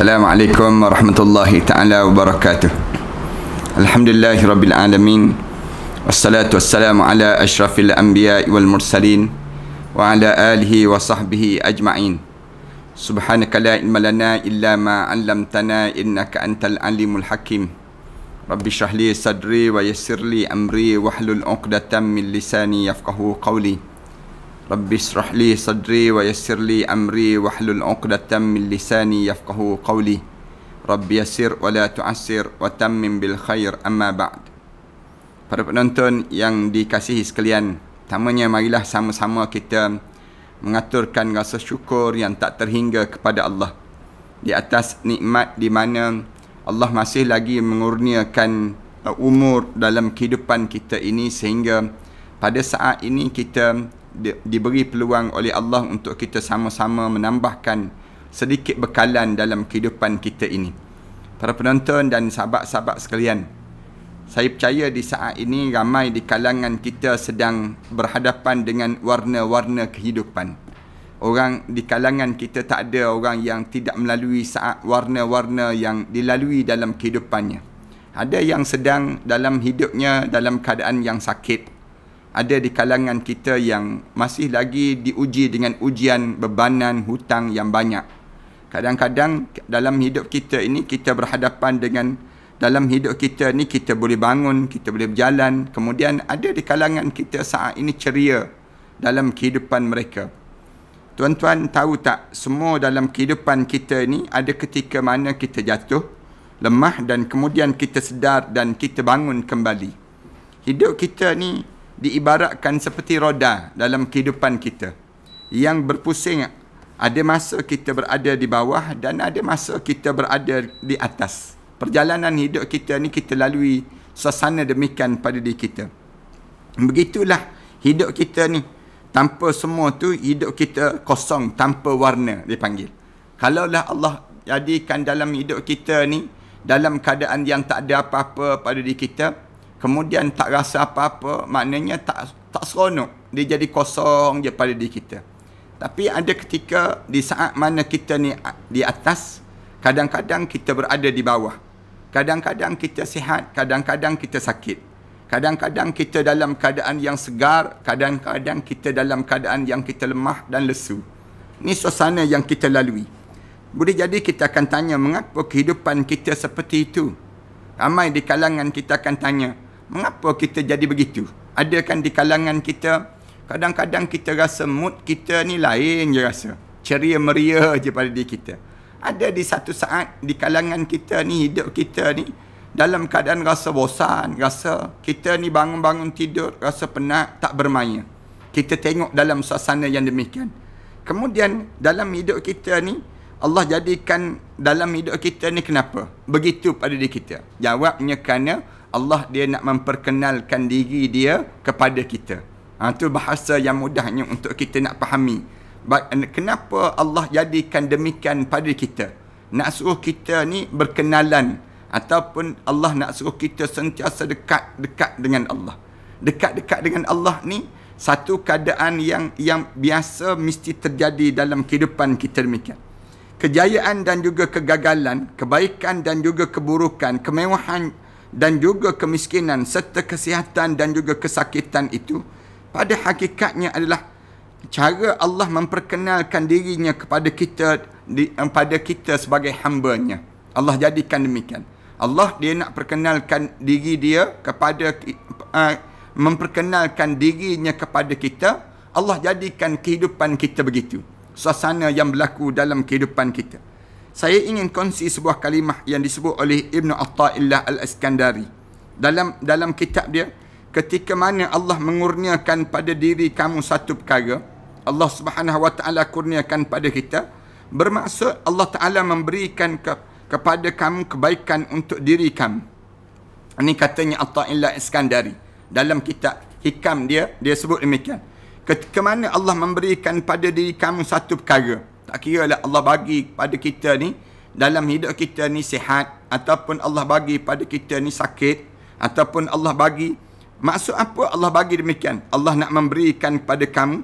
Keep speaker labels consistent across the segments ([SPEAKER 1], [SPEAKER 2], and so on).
[SPEAKER 1] Assalamualaikum warahmatullahi taala wabarakatuh. Alhamdulillah rabbil alamin. Wassalatu wassalamu ala asyrafil anbiya wal mursalin wa ala alihi wa sahbihi ajma'in. Subhanaka la ilma illa ma 'allamtana innaka antal alimul hakim. Rabbi shrah li sadri wa yassir amri wahlul 'uqdatam min lisani yafqahu qawli. Rabbi israhli sadri wa yassirli amri wa hlul uqdatan min lisani yafqahu qawli Rabbi yassir wa la tu'assir wa tammim bil khair amma ba'd Para penonton yang dikasihi sekalian Pertamanya marilah sama-sama kita mengaturkan rasa syukur yang tak terhingga kepada Allah di atas nikmat di mana Allah masih lagi mengurniakan uh, umur dalam kehidupan kita ini sehingga pada saat ini kita di, diberi peluang oleh Allah untuk kita sama-sama menambahkan sedikit bekalan dalam kehidupan kita ini. Para penonton dan sahabat-sahabat sekalian, saya percaya di saat ini ramai di kalangan kita sedang berhadapan dengan warna-warna kehidupan. Orang di kalangan kita tak ada orang yang tidak melalui saat warna-warna yang dilalui dalam kehidupannya. Ada yang sedang dalam hidupnya dalam keadaan yang sakit ada di kalangan kita yang masih lagi diuji dengan ujian bebanan hutang yang banyak. Kadang-kadang dalam hidup kita ini kita berhadapan dengan dalam hidup kita ni kita boleh bangun, kita boleh berjalan, kemudian ada di kalangan kita saat ini ceria dalam kehidupan mereka. Tuan-tuan tahu tak semua dalam kehidupan kita ni ada ketika mana kita jatuh, lemah dan kemudian kita sedar dan kita bangun kembali. Hidup kita ni diibaratkan seperti roda dalam kehidupan kita yang berpusing ada masa kita berada di bawah dan ada masa kita berada di atas perjalanan hidup kita ni kita lalui suasana demikian pada diri kita begitulah hidup kita ni tanpa semua tu hidup kita kosong tanpa warna dipanggil kalaulah Allah jadikan dalam hidup kita ni dalam keadaan yang tak ada apa-apa pada diri kita kemudian tak rasa apa-apa maknanya tak tak seronok dia jadi kosong je pada diri kita tapi ada ketika di saat mana kita ni di atas kadang-kadang kita berada di bawah kadang-kadang kita sihat kadang-kadang kita sakit kadang-kadang kita dalam keadaan yang segar kadang-kadang kita dalam keadaan yang kita lemah dan lesu ni suasana yang kita lalui boleh jadi kita akan tanya mengapa kehidupan kita seperti itu ramai di kalangan kita akan tanya Mengapa kita jadi begitu? Adakan di kalangan kita Kadang-kadang kita rasa mood kita ni lain je rasa Ceria meria je pada diri kita Ada di satu saat di kalangan kita ni Hidup kita ni Dalam keadaan rasa bosan Rasa kita ni bangun-bangun tidur Rasa penat tak bermaya Kita tengok dalam suasana yang demikian Kemudian dalam hidup kita ni Allah jadikan dalam hidup kita ni kenapa? Begitu pada diri kita. Jawabnya kerana Allah dia nak memperkenalkan diri dia kepada kita. Ha, itu bahasa yang mudahnya untuk kita nak fahami. Eh, kenapa Allah jadikan demikian pada kita? Nak suruh kita ni berkenalan ataupun Allah nak suruh kita sentiasa dekat-dekat dengan Allah. Dekat-dekat dengan Allah ni satu keadaan yang yang biasa mesti terjadi dalam kehidupan kita demikian. Kejayaan dan juga kegagalan, kebaikan dan juga keburukan, kemewahan dan juga kemiskinan serta kesihatan dan juga kesakitan itu pada hakikatnya adalah cara Allah memperkenalkan dirinya kepada kita di, kepada eh, kita sebagai hamba-Nya. Allah jadikan demikian. Allah dia nak perkenalkan diri dia kepada uh, memperkenalkan dirinya kepada kita. Allah jadikan kehidupan kita begitu. Suasana yang berlaku dalam kehidupan kita. Saya ingin kongsi sebuah kalimah yang disebut oleh Ibn at Al-Iskandari. Dalam dalam kitab dia, ketika mana Allah mengurniakan pada diri kamu satu perkara, Allah Subhanahu kurniakan pada kita, bermaksud Allah Ta'ala memberikan ke, kepada kamu kebaikan untuk diri kamu. Ini katanya At-Ta'illah Iskandari. Dalam kitab hikam dia, dia sebut demikian. Ketika mana Allah memberikan pada diri kamu satu perkara, tak kira lah Allah bagi pada kita ni dalam hidup kita ni sihat ataupun Allah bagi pada kita ni sakit ataupun Allah bagi maksud apa Allah bagi demikian? Allah nak memberikan pada kamu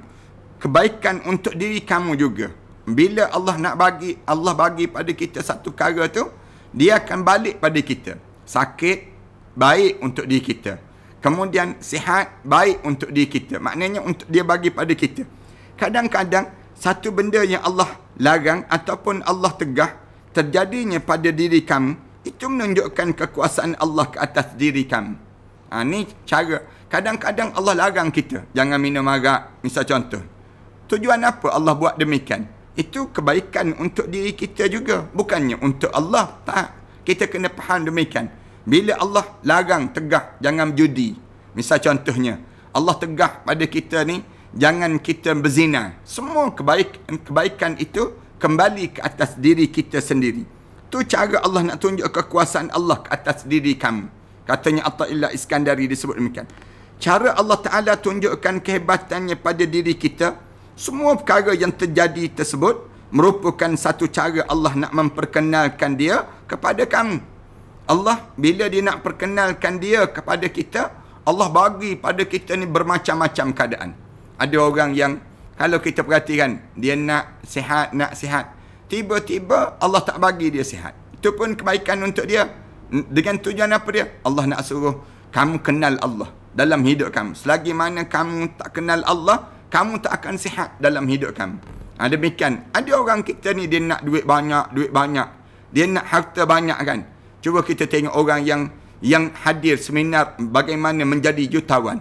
[SPEAKER 1] kebaikan untuk diri kamu juga. Bila Allah nak bagi, Allah bagi pada kita satu perkara tu, dia akan balik pada kita. Sakit baik untuk diri kita. Kemudian sihat baik untuk diri kita. Maknanya untuk dia bagi pada kita. Kadang-kadang satu benda yang Allah larang ataupun Allah tegah terjadinya pada diri kamu itu menunjukkan kekuasaan Allah ke atas diri kamu. Ha, ini cara. Kadang-kadang Allah larang kita. Jangan minum arak. Misal contoh. Tujuan apa Allah buat demikian? Itu kebaikan untuk diri kita juga. Bukannya untuk Allah. Tak. Kita kena faham demikian. Bila Allah larang, tegah, jangan judi. Misal contohnya. Allah tegah pada kita ni jangan kita berzina. Semua kebaikan, kebaikan itu kembali ke atas diri kita sendiri. Tu cara Allah nak tunjuk kekuasaan Allah ke atas diri kamu. Katanya Atta'illah Iskandari disebut demikian. Cara Allah Ta'ala tunjukkan kehebatannya pada diri kita, semua perkara yang terjadi tersebut merupakan satu cara Allah nak memperkenalkan dia kepada kamu. Allah bila dia nak perkenalkan dia kepada kita, Allah bagi pada kita ni bermacam-macam keadaan ada orang yang kalau kita perhatikan dia nak sihat nak sihat tiba-tiba Allah tak bagi dia sihat itu pun kebaikan untuk dia dengan tujuan apa dia Allah nak suruh kamu kenal Allah dalam hidup kamu selagi mana kamu tak kenal Allah kamu tak akan sihat dalam hidup kamu ha, demikian ada orang kita ni dia nak duit banyak duit banyak dia nak harta banyak kan cuba kita tengok orang yang yang hadir seminar bagaimana menjadi jutawan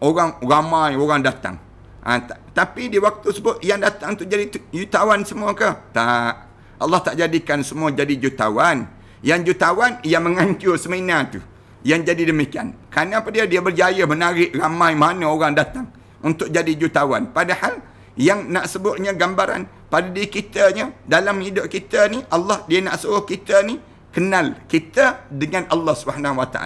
[SPEAKER 1] orang ramai orang datang Ha, tapi di waktu sebut yang datang tu jadi jutawan semua ke? Tak. Allah tak jadikan semua jadi jutawan. Yang jutawan yang menghancur semina tu. Yang jadi demikian. Kenapa dia dia berjaya menarik ramai mana orang datang untuk jadi jutawan. Padahal yang nak sebutnya gambaran pada diri kita ni dalam hidup kita ni Allah dia nak suruh kita ni kenal kita dengan Allah Swt.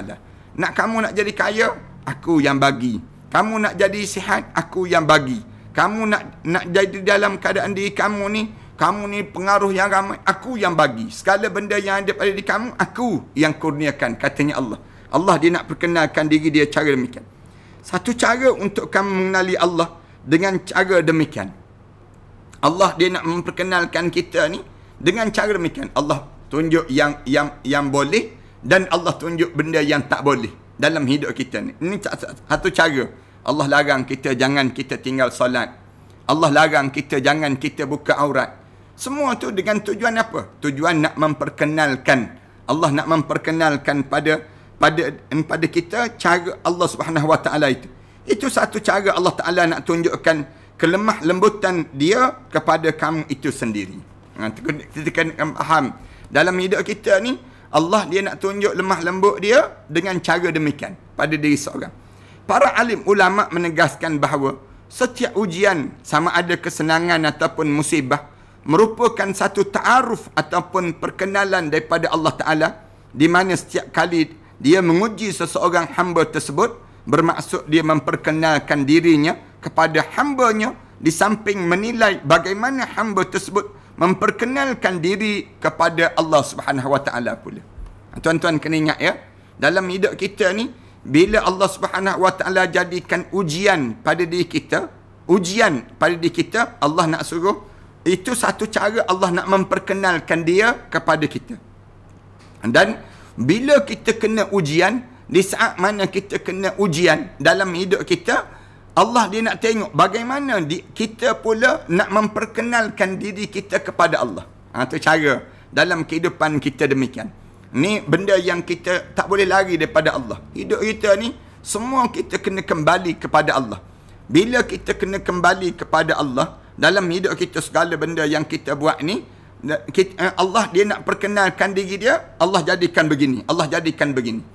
[SPEAKER 1] Nak kamu nak jadi kaya, aku yang bagi. Kamu nak jadi sihat, aku yang bagi. Kamu nak nak jadi dalam keadaan diri kamu ni, kamu ni pengaruh yang ramai, aku yang bagi. Segala benda yang ada pada diri kamu, aku yang kurniakan, katanya Allah. Allah dia nak perkenalkan diri dia cara demikian. Satu cara untuk kamu mengenali Allah dengan cara demikian. Allah dia nak memperkenalkan kita ni dengan cara demikian. Allah tunjuk yang yang yang boleh dan Allah tunjuk benda yang tak boleh dalam hidup kita ni. Ini satu cara. Allah larang kita jangan kita tinggal solat. Allah larang kita jangan kita buka aurat. Semua tu dengan tujuan apa? Tujuan nak memperkenalkan. Allah nak memperkenalkan pada pada pada kita cara Allah Subhanahu Wa Taala itu. Itu satu cara Allah Taala nak tunjukkan kelemah lembutan dia kepada kamu itu sendiri. Ha, kita kena faham dalam hidup kita ni Allah dia nak tunjuk lemah lembut dia dengan cara demikian pada diri seorang. Para alim ulama menegaskan bahawa setiap ujian sama ada kesenangan ataupun musibah merupakan satu ta'aruf ataupun perkenalan daripada Allah Ta'ala di mana setiap kali dia menguji seseorang hamba tersebut bermaksud dia memperkenalkan dirinya kepada hambanya di samping menilai bagaimana hamba tersebut memperkenalkan diri kepada Allah Subhanahu Wa Taala pula. Tuan-tuan kena ingat ya, dalam hidup kita ni bila Allah Subhanahu Wa Taala jadikan ujian pada diri kita, ujian pada diri kita, Allah nak suruh itu satu cara Allah nak memperkenalkan dia kepada kita. Dan bila kita kena ujian, di saat mana kita kena ujian dalam hidup kita, Allah dia nak tengok bagaimana di, kita pula nak memperkenalkan diri kita kepada Allah. Ha, itu cara dalam kehidupan kita demikian. Ni benda yang kita tak boleh lari daripada Allah. Hidup kita ni semua kita kena kembali kepada Allah. Bila kita kena kembali kepada Allah dalam hidup kita segala benda yang kita buat ni eh, Allah dia nak perkenalkan diri dia Allah jadikan begini Allah jadikan begini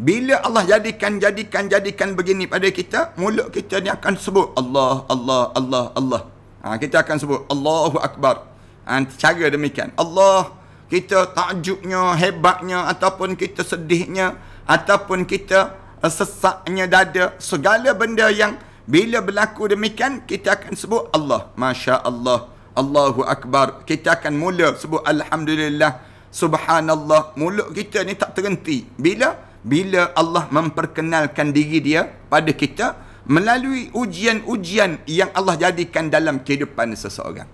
[SPEAKER 1] bila Allah jadikan, jadikan, jadikan begini pada kita, mulut kita ni akan sebut Allah, Allah, Allah, Allah. Ha, kita akan sebut Allahu Akbar. Ha, cara demikian. Allah, kita takjubnya, hebatnya, ataupun kita sedihnya, ataupun kita eh, sesaknya dada. Segala benda yang bila berlaku demikian, kita akan sebut Allah. Masya Allah. Allahu Akbar. Kita akan mula sebut Alhamdulillah. Subhanallah. Mulut kita ni tak terhenti. Bila? Bila? bila Allah memperkenalkan diri dia pada kita melalui ujian-ujian yang Allah jadikan dalam kehidupan seseorang.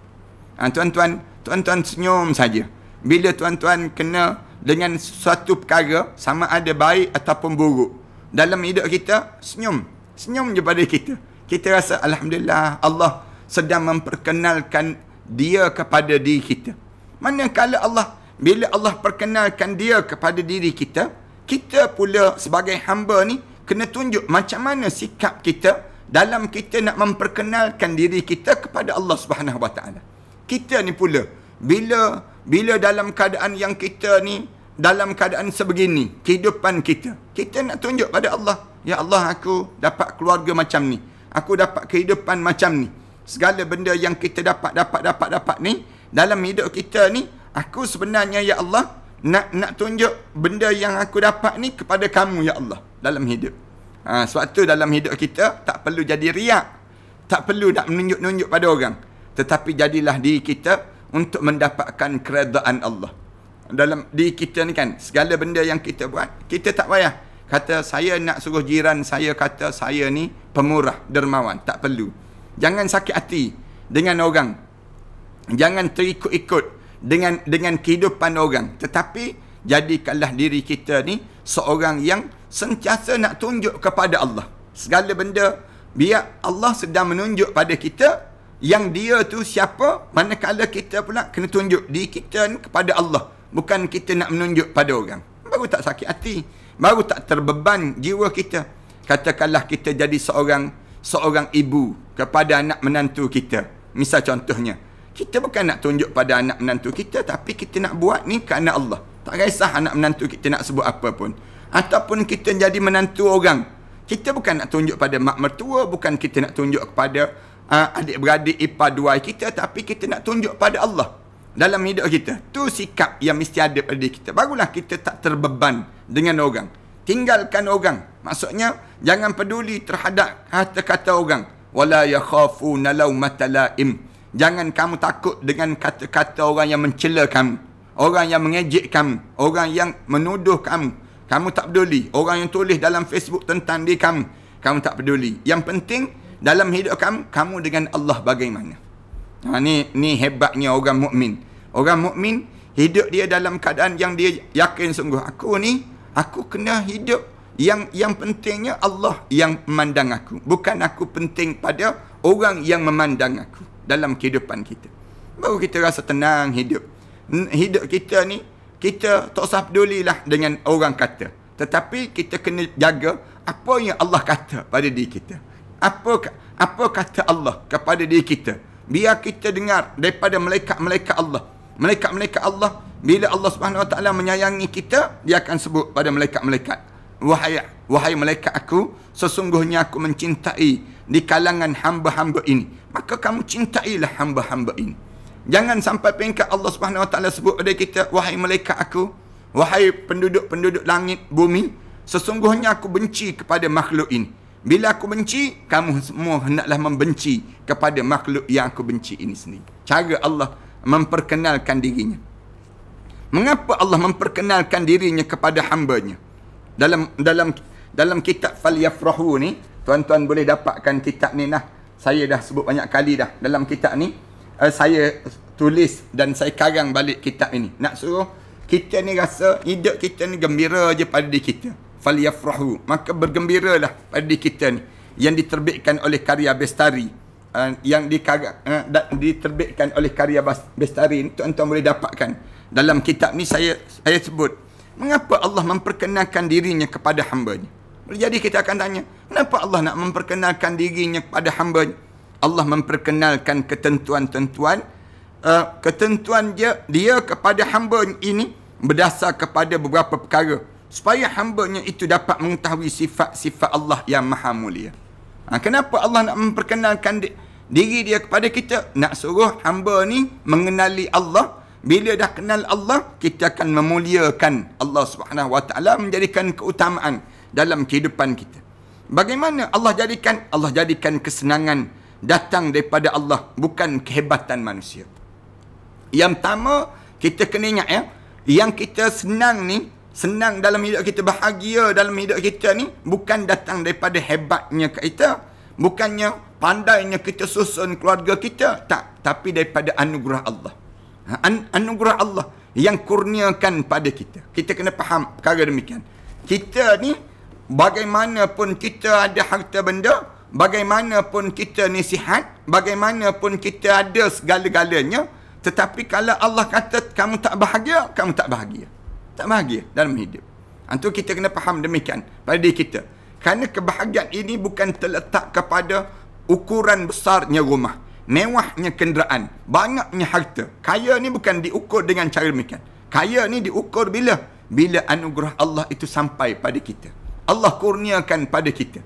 [SPEAKER 1] Ha, tuan-tuan, tuan-tuan senyum saja. Bila tuan-tuan kena dengan suatu perkara sama ada baik ataupun buruk dalam hidup kita, senyum. Senyum je pada kita. Kita rasa Alhamdulillah Allah sedang memperkenalkan dia kepada diri kita. Manakala Allah, bila Allah perkenalkan dia kepada diri kita, kita pula sebagai hamba ni kena tunjuk macam mana sikap kita dalam kita nak memperkenalkan diri kita kepada Allah Subhanahu Wa Taala. Kita ni pula bila bila dalam keadaan yang kita ni dalam keadaan sebegini kehidupan kita kita nak tunjuk pada Allah ya Allah aku dapat keluarga macam ni aku dapat kehidupan macam ni segala benda yang kita dapat dapat dapat dapat ni dalam hidup kita ni aku sebenarnya ya Allah nak nak tunjuk benda yang aku dapat ni kepada kamu ya Allah dalam hidup. Ha, sebab tu dalam hidup kita tak perlu jadi riak. Tak perlu nak menunjuk-nunjuk pada orang. Tetapi jadilah diri kita untuk mendapatkan keredaan Allah. Dalam diri kita ni kan segala benda yang kita buat kita tak payah kata saya nak suruh jiran saya kata saya ni pemurah dermawan tak perlu. Jangan sakit hati dengan orang. Jangan terikut-ikut dengan dengan kehidupan orang tetapi jadikanlah diri kita ni seorang yang sentiasa nak tunjuk kepada Allah segala benda biar Allah sedang menunjuk pada kita yang dia tu siapa manakala kita pula kena tunjuk di kita ni kepada Allah bukan kita nak menunjuk pada orang baru tak sakit hati baru tak terbeban jiwa kita katakanlah kita jadi seorang seorang ibu kepada anak menantu kita misal contohnya kita bukan nak tunjuk pada anak menantu kita Tapi kita nak buat ni kerana Allah Tak kisah anak menantu kita nak sebut apa pun Ataupun kita jadi menantu orang Kita bukan nak tunjuk pada mak mertua Bukan kita nak tunjuk kepada uh, adik-beradik ipar duai kita Tapi kita nak tunjuk pada Allah Dalam hidup kita tu sikap yang mesti ada pada diri kita Barulah kita tak terbeban dengan orang Tinggalkan orang Maksudnya Jangan peduli terhadap kata-kata orang Wala yakhafu nalau matalaim Jangan kamu takut dengan kata-kata orang yang mencela kamu. Orang yang mengejek kamu. Orang yang menuduh kamu. Kamu tak peduli. Orang yang tulis dalam Facebook tentang diri kamu. Kamu tak peduli. Yang penting dalam hidup kamu, kamu dengan Allah bagaimana. Ha, ni, ni hebatnya orang mukmin. Orang mukmin hidup dia dalam keadaan yang dia yakin sungguh. Aku ni, aku kena hidup yang yang pentingnya Allah yang memandang aku. Bukan aku penting pada orang yang memandang aku dalam kehidupan kita. Baru kita rasa tenang hidup. Hidup kita ni, kita tak usah pedulilah dengan orang kata. Tetapi kita kena jaga apa yang Allah kata pada diri kita. Apa apa kata Allah kepada diri kita. Biar kita dengar daripada malaikat-malaikat Allah. Malaikat-malaikat Allah, bila Allah Swt menyayangi kita, dia akan sebut pada malaikat-malaikat. Wahai, wahai malaikat aku, sesungguhnya aku mencintai di kalangan hamba-hamba ini maka kamu cintailah hamba-hamba ini jangan sampai peringkat Allah Subhanahu Wa Taala sebut kepada kita wahai malaikat aku wahai penduduk-penduduk langit bumi sesungguhnya aku benci kepada makhluk ini bila aku benci kamu semua hendaklah membenci kepada makhluk yang aku benci ini sendiri cara Allah memperkenalkan dirinya mengapa Allah memperkenalkan dirinya kepada hambanya dalam dalam dalam kitab falyafrahu ni tuan-tuan boleh dapatkan kitab ni lah. Saya dah sebut banyak kali dah dalam kitab ni. Uh, saya tulis dan saya karang balik kitab ini. Nak suruh kita ni rasa hidup kita ni gembira je pada diri kita. Faliyafrahu. Maka bergembira lah pada diri kita ni. Yang diterbitkan oleh karya Bestari. Uh, yang uh, diterbitkan oleh karya Bestari ni tuan-tuan boleh dapatkan. Dalam kitab ni saya saya sebut. Mengapa Allah memperkenalkan dirinya kepada hambanya? jadi kita akan tanya, kenapa Allah nak memperkenalkan dirinya kepada hamba Allah memperkenalkan ketentuan-tentuan uh, ketentuan dia dia kepada hamba ini berdasar kepada beberapa perkara supaya hambanya itu dapat mengetahui sifat-sifat Allah yang maha mulia. Ha, kenapa Allah nak memperkenalkan di, diri dia kepada kita? Nak suruh hamba ni mengenali Allah. Bila dah kenal Allah, kita akan memuliakan Allah Subhanahu Wa Taala menjadikan keutamaan dalam kehidupan kita. Bagaimana Allah jadikan? Allah jadikan kesenangan datang daripada Allah bukan kehebatan manusia. Yang pertama kita kena ingat ya, yang kita senang ni, senang dalam hidup kita, bahagia dalam hidup kita ni bukan datang daripada hebatnya kita, bukannya pandainya kita susun keluarga kita, tak, tapi daripada anugerah Allah. Ha, an- anugerah Allah yang kurniakan pada kita. Kita kena faham perkara demikian. Kita ni bagaimanapun kita ada harta benda, bagaimanapun kita ni sihat, bagaimanapun kita ada segala-galanya, tetapi kalau Allah kata kamu tak bahagia, kamu tak bahagia. Tak bahagia dalam hidup. Itu ha, kita kena faham demikian pada diri kita. Kerana kebahagiaan ini bukan terletak kepada ukuran besarnya rumah. Mewahnya kenderaan. Banyaknya harta. Kaya ni bukan diukur dengan cara demikian. Kaya ni diukur bila? Bila anugerah Allah itu sampai pada kita. Allah kurniakan pada kita.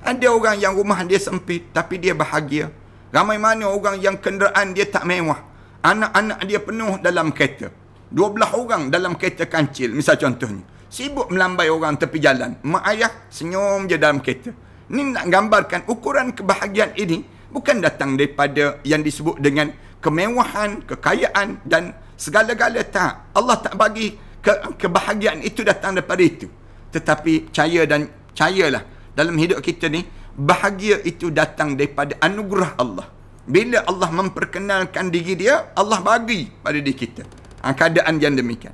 [SPEAKER 1] Ada orang yang rumah dia sempit tapi dia bahagia. Ramai mana orang yang kenderaan dia tak mewah. Anak-anak dia penuh dalam kereta. Dua belah orang dalam kereta kancil misal contohnya. Sibuk melambai orang tepi jalan. Mak ayah senyum je dalam kereta. Ini nak gambarkan ukuran kebahagiaan ini bukan datang daripada yang disebut dengan kemewahan, kekayaan dan segala-gala tak. Allah tak bagi ke kebahagiaan itu datang daripada itu tetapi caya dan percayalah dalam hidup kita ni bahagia itu datang daripada anugerah Allah bila Allah memperkenalkan diri dia Allah bagi pada diri kita ha, keadaan yang demikian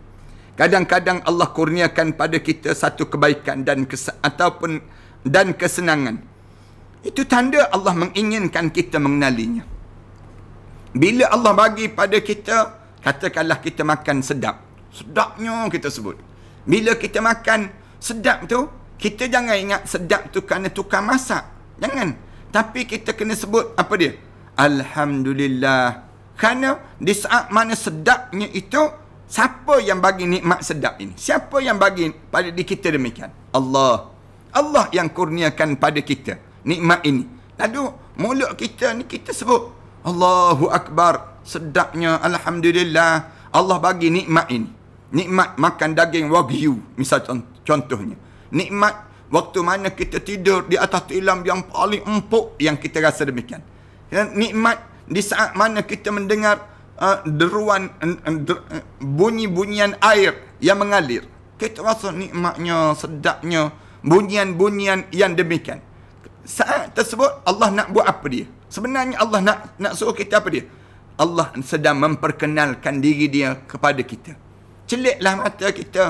[SPEAKER 1] kadang-kadang Allah kurniakan pada kita satu kebaikan dan kes- ataupun dan kesenangan itu tanda Allah menginginkan kita mengenalinya bila Allah bagi pada kita katakanlah kita makan sedap sedapnya kita sebut bila kita makan Sedap tu Kita jangan ingat sedap tu kerana tukar masak Jangan Tapi kita kena sebut apa dia Alhamdulillah Kerana di saat mana sedapnya itu Siapa yang bagi nikmat sedap ini Siapa yang bagi pada diri kita demikian Allah Allah yang kurniakan pada kita Nikmat ini Lalu mulut kita ni kita sebut Allahu Akbar Sedapnya Alhamdulillah Allah bagi nikmat ini Nikmat makan daging wagyu Misal Contohnya, nikmat waktu mana kita tidur di atas tilam yang paling empuk yang kita rasa demikian. Ya, nikmat di saat mana kita mendengar uh, deruan uh, uh, bunyi-bunyian air yang mengalir. Kita rasa nikmatnya, sedapnya bunyian-bunyian yang demikian. Saat tersebut Allah nak buat apa dia? Sebenarnya Allah nak nak suruh kita apa dia? Allah sedang memperkenalkan diri dia kepada kita. Celiklah mata kita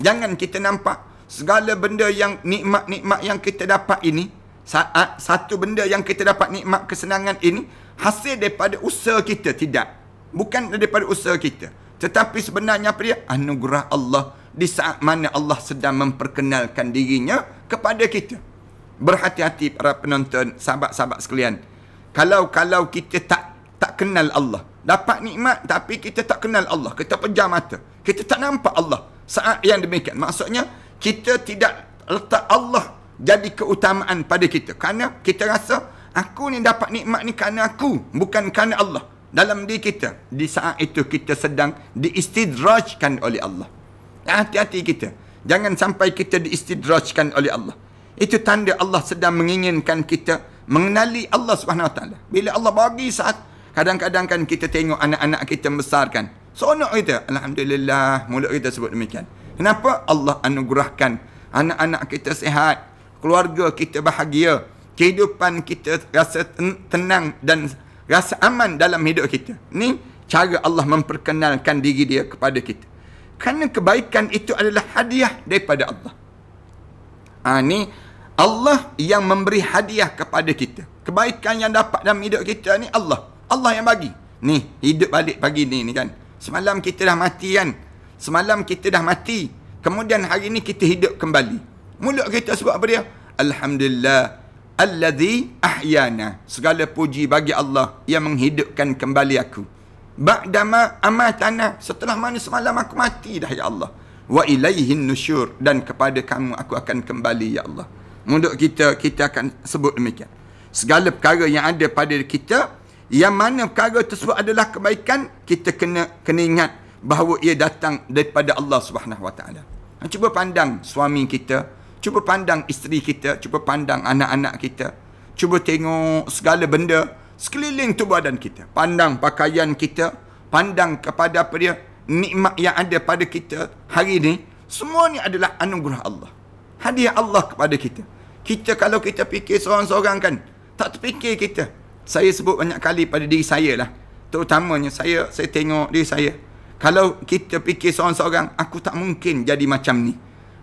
[SPEAKER 1] Jangan kita nampak segala benda yang nikmat-nikmat yang kita dapat ini saat satu benda yang kita dapat nikmat kesenangan ini hasil daripada usaha kita tidak bukan daripada usaha kita tetapi sebenarnya apa dia anugerah Allah di saat mana Allah sedang memperkenalkan dirinya kepada kita berhati-hati para penonton sahabat-sahabat sekalian kalau kalau kita tak tak kenal Allah dapat nikmat tapi kita tak kenal Allah kita pejam mata kita tak nampak Allah saat yang demikian maksudnya kita tidak letak Allah jadi keutamaan pada kita kerana kita rasa aku ni dapat nikmat ni kerana aku bukan kerana Allah dalam diri kita di saat itu kita sedang diistidrajkan oleh Allah hati-hati kita jangan sampai kita diistidrajkan oleh Allah itu tanda Allah sedang menginginkan kita mengenali Allah Swt. bila Allah bagi saat kadang-kadang kan kita tengok anak-anak kita membesarkan. Seronok kita. Alhamdulillah. Mulut kita sebut demikian. Kenapa? Allah anugerahkan anak-anak kita sihat. Keluarga kita bahagia. Kehidupan kita rasa tenang dan rasa aman dalam hidup kita. Ini cara Allah memperkenalkan diri dia kepada kita. Kerana kebaikan itu adalah hadiah daripada Allah. Ini ha, Allah yang memberi hadiah kepada kita. Kebaikan yang dapat dalam hidup kita ni Allah. Allah yang bagi. Ni hidup balik pagi ni ni kan. Semalam kita dah mati kan? Semalam kita dah mati. Kemudian hari ini kita hidup kembali. Mulut kita sebut apa dia? Alhamdulillah. Alladhi ahyana. Segala puji bagi Allah yang menghidupkan kembali aku. Ba'dama amatana. Setelah mana semalam aku mati dah ya Allah. Wa ilaihin nusyur. Dan kepada kamu aku akan kembali ya Allah. Mulut kita, kita akan sebut demikian. Segala perkara yang ada pada kita yang mana perkara tersebut adalah kebaikan kita kena kena ingat bahawa ia datang daripada Allah Subhanahu Wa Taala ha, cuba pandang suami kita cuba pandang isteri kita cuba pandang anak-anak kita cuba tengok segala benda sekeliling tubuh badan kita pandang pakaian kita pandang kepada apa dia nikmat yang ada pada kita hari ini semua ni adalah anugerah Allah hadiah Allah kepada kita kita kalau kita fikir seorang-seorang kan tak terfikir kita saya sebut banyak kali pada diri saya lah terutamanya saya saya tengok diri saya kalau kita fikir seorang-seorang aku tak mungkin jadi macam ni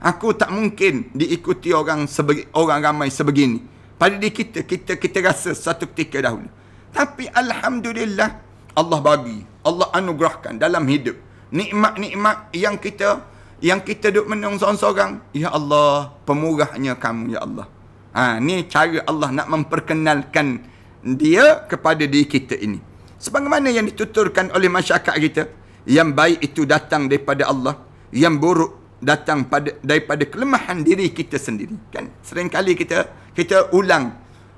[SPEAKER 1] aku tak mungkin diikuti orang sebegi, orang ramai sebegini pada diri kita kita kita rasa satu ketika dahulu tapi alhamdulillah Allah bagi Allah anugerahkan dalam hidup nikmat-nikmat yang kita yang kita duk menung seorang-seorang ya Allah pemurahnya kamu ya Allah ha ni cara Allah nak memperkenalkan dia kepada diri kita ini. Sebagaimana yang dituturkan oleh masyarakat kita, yang baik itu datang daripada Allah, yang buruk datang pada, daripada kelemahan diri kita sendiri. Kan? sering kali kita kita ulang,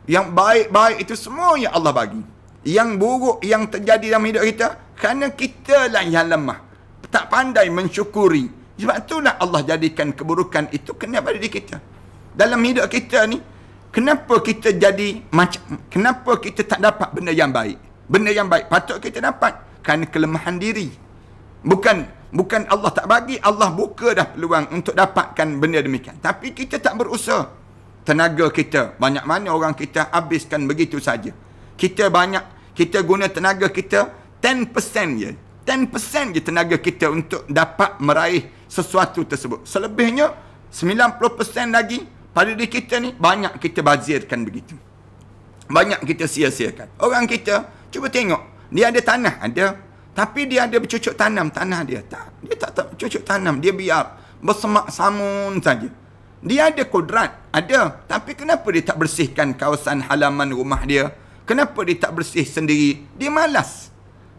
[SPEAKER 1] yang baik-baik itu semua yang Allah bagi. Yang buruk yang terjadi dalam hidup kita, kerana kita lah yang lemah. Tak pandai mensyukuri. Sebab itulah Allah jadikan keburukan itu kena pada diri kita. Dalam hidup kita ni, kenapa kita jadi macam kenapa kita tak dapat benda yang baik benda yang baik patut kita dapat kerana kelemahan diri bukan bukan Allah tak bagi Allah buka dah peluang untuk dapatkan benda demikian tapi kita tak berusaha tenaga kita banyak mana orang kita habiskan begitu saja kita banyak kita guna tenaga kita 10% je 10% je tenaga kita untuk dapat meraih sesuatu tersebut selebihnya 90% lagi pada diri kita ni banyak kita bazirkan begitu banyak kita sia-siakan orang kita cuba tengok dia ada tanah ada tapi dia ada bercucuk tanam tanah dia tak dia tak, tak cucuk tanam dia biar bersemak samun saja dia ada kudrat ada tapi kenapa dia tak bersihkan kawasan halaman rumah dia kenapa dia tak bersih sendiri dia malas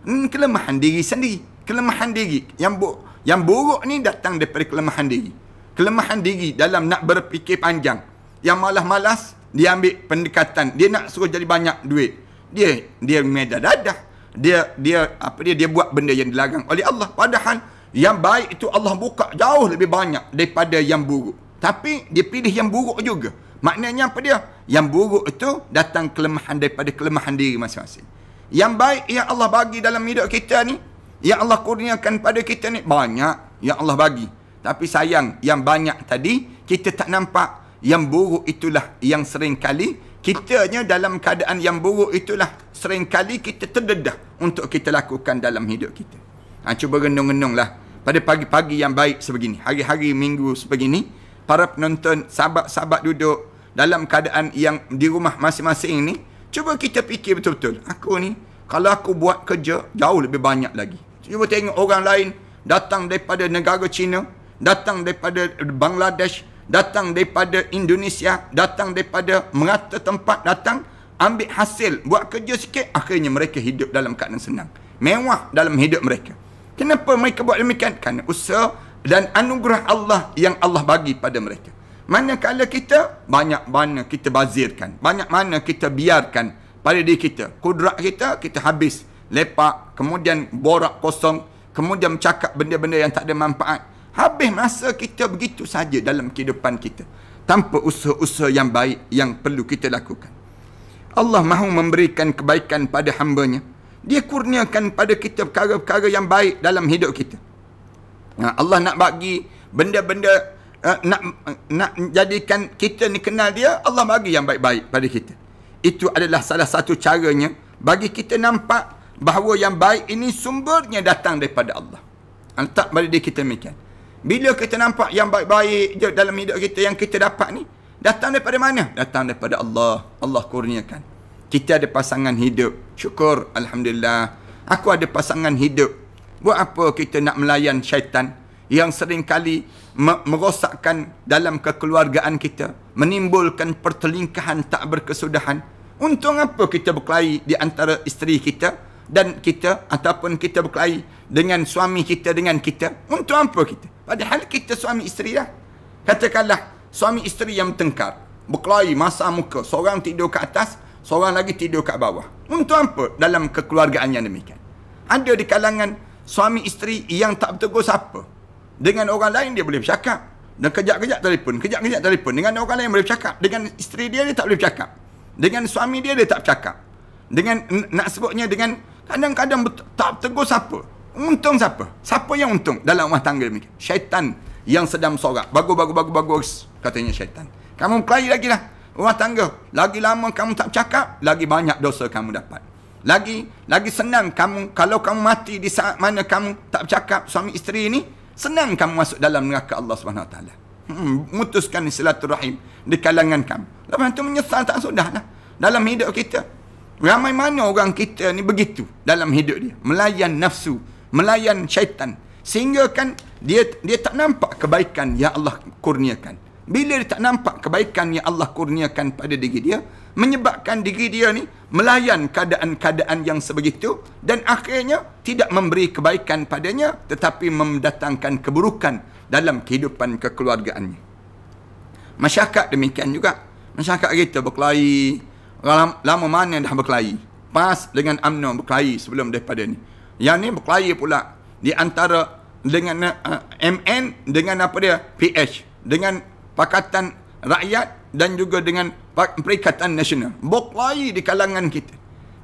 [SPEAKER 1] hmm, kelemahan diri sendiri kelemahan diri yang bu yang buruk ni datang daripada kelemahan diri kelemahan diri dalam nak berfikir panjang. Yang malas-malas, dia ambil pendekatan. Dia nak suruh jadi banyak duit. Dia dia meda dadah. Dia dia apa dia dia buat benda yang dilarang oleh Allah. Padahal yang baik itu Allah buka jauh lebih banyak daripada yang buruk. Tapi dia pilih yang buruk juga. Maknanya apa dia? Yang buruk itu datang kelemahan daripada kelemahan diri masing-masing. Yang baik yang Allah bagi dalam hidup kita ni, yang Allah kurniakan pada kita ni banyak yang Allah bagi. Tapi sayang yang banyak tadi kita tak nampak yang buruk itulah yang sering kali kitanya dalam keadaan yang buruk itulah sering kali kita terdedah untuk kita lakukan dalam hidup kita. Ha, cuba renung-renunglah pada pagi-pagi yang baik sebegini, hari-hari minggu sebegini, para penonton sahabat-sahabat duduk dalam keadaan yang di rumah masing-masing ni, cuba kita fikir betul-betul. Aku ni kalau aku buat kerja jauh lebih banyak lagi. Cuba tengok orang lain datang daripada negara China datang daripada Bangladesh, datang daripada Indonesia, datang daripada merata tempat datang ambil hasil, buat kerja sikit, akhirnya mereka hidup dalam keadaan senang. Mewah dalam hidup mereka. Kenapa mereka buat demikian? Kerana usaha dan anugerah Allah yang Allah bagi pada mereka. Manakala kita, banyak mana kita bazirkan. Banyak mana kita biarkan pada diri kita. Kudrat kita, kita habis. Lepak, kemudian borak kosong. Kemudian cakap benda-benda yang tak ada manfaat. Habis masa kita begitu saja dalam kehidupan kita. Tanpa usaha-usaha yang baik yang perlu kita lakukan. Allah mahu memberikan kebaikan pada hambanya. Dia kurniakan pada kita perkara-perkara yang baik dalam hidup kita. Ha, Allah nak bagi benda-benda ha, nak, nak jadikan kita ni kenal dia. Allah bagi yang baik-baik pada kita. Itu adalah salah satu caranya bagi kita nampak bahawa yang baik ini sumbernya datang daripada Allah. Ha, tak pada dia kita mikir. Bila kita nampak yang baik-baik je dalam hidup kita yang kita dapat ni, datang daripada mana? Datang daripada Allah. Allah kurniakan. Kita ada pasangan hidup. Syukur alhamdulillah. Aku ada pasangan hidup. Buat apa kita nak melayan syaitan yang sering kali merosakkan dalam kekeluargaan kita, menimbulkan pertelingkahan tak berkesudahan? Untung apa kita berkelahi di antara isteri kita dan kita ataupun kita berkelahi dengan suami kita dengan kita? Untung apa kita? Padahal kita suami isteri lah. Katakanlah suami isteri yang bertengkar. Berkelahi masa muka. Seorang tidur ke atas. Seorang lagi tidur ke bawah. Untuk apa dalam kekeluargaan yang demikian? Ada di kalangan suami isteri yang tak bertegur siapa. Dengan orang lain dia boleh bercakap. Dan kejap-kejap telefon. Kejap-kejap telefon. Dengan orang lain boleh bercakap. Dengan isteri dia dia tak boleh bercakap. Dengan suami dia dia tak bercakap. Dengan nak sebutnya dengan kadang-kadang tak bertegur siapa. Untung siapa? Siapa yang untung dalam rumah tangga ni? Syaitan yang sedang sorak. Bagus, bagus, bagus, bagus. Katanya syaitan. Kamu kelahi lagi lah. Rumah tangga. Lagi lama kamu tak cakap, lagi banyak dosa kamu dapat. Lagi lagi senang kamu, kalau kamu mati di saat mana kamu tak cakap suami isteri ni, senang kamu masuk dalam neraka Allah SWT. Hmm, mutuskan silaturahim di kalangan kamu. Lepas tu menyesal tak sudah lah. Dalam hidup kita. Ramai mana orang kita ni begitu dalam hidup dia. Melayan nafsu melayan syaitan sehingga kan dia dia tak nampak kebaikan yang Allah kurniakan bila dia tak nampak kebaikan yang Allah kurniakan pada diri dia menyebabkan diri dia ni melayan keadaan-keadaan yang sebegitu dan akhirnya tidak memberi kebaikan padanya tetapi mendatangkan keburukan dalam kehidupan kekeluargaannya masyarakat demikian juga masyarakat kita berkelahi lama mana dah berkelahi pas dengan amno berkelahi sebelum daripada ni yang ni berkelahi pula di antara dengan uh, eh, MN dengan apa dia PH dengan pakatan rakyat dan juga dengan perikatan nasional. Berkelahi di kalangan kita.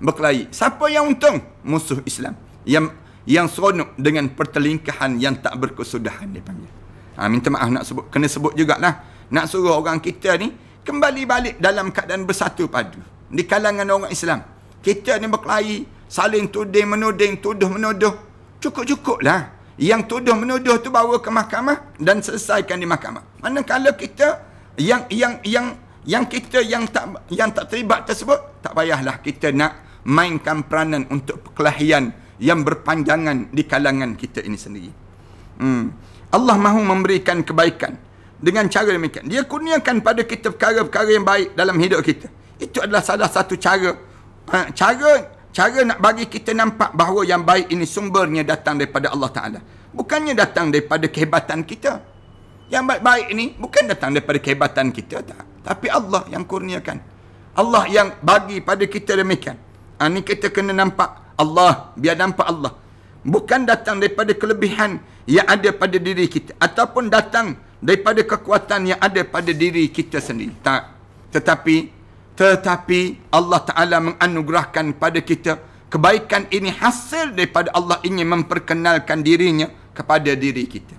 [SPEAKER 1] Berkelahi. Siapa yang untung? Musuh Islam. Yang yang seronok dengan pertelingkahan yang tak berkesudahan dia panggil. Ha, minta maaf nak sebut. Kena sebut jugalah. Nak suruh orang kita ni kembali balik dalam keadaan bersatu padu. Di kalangan orang Islam. Kita ni berkelahi saling tuding menuding tuduh menuduh cukup-cukup lah yang tuduh menuduh tu bawa ke mahkamah dan selesaikan di mahkamah manakala kita yang yang yang yang kita yang tak yang tak terlibat tersebut tak payahlah kita nak mainkan peranan untuk perkelahian yang berpanjangan di kalangan kita ini sendiri. Hmm. Allah mahu memberikan kebaikan dengan cara demikian. Dia kurniakan pada kita perkara-perkara yang baik dalam hidup kita. Itu adalah salah satu cara ha, cara cara nak bagi kita nampak bahawa yang baik ini sumbernya datang daripada Allah Ta'ala. Bukannya datang daripada kehebatan kita. Yang baik-baik ini bukan datang daripada kehebatan kita. Tak. Tapi Allah yang kurniakan. Allah yang bagi pada kita demikian. Ha, ini kita kena nampak Allah. Biar nampak Allah. Bukan datang daripada kelebihan yang ada pada diri kita. Ataupun datang daripada kekuatan yang ada pada diri kita sendiri. Tak. Tetapi... Tetapi Allah Ta'ala menganugerahkan pada kita Kebaikan ini hasil daripada Allah ingin memperkenalkan dirinya kepada diri kita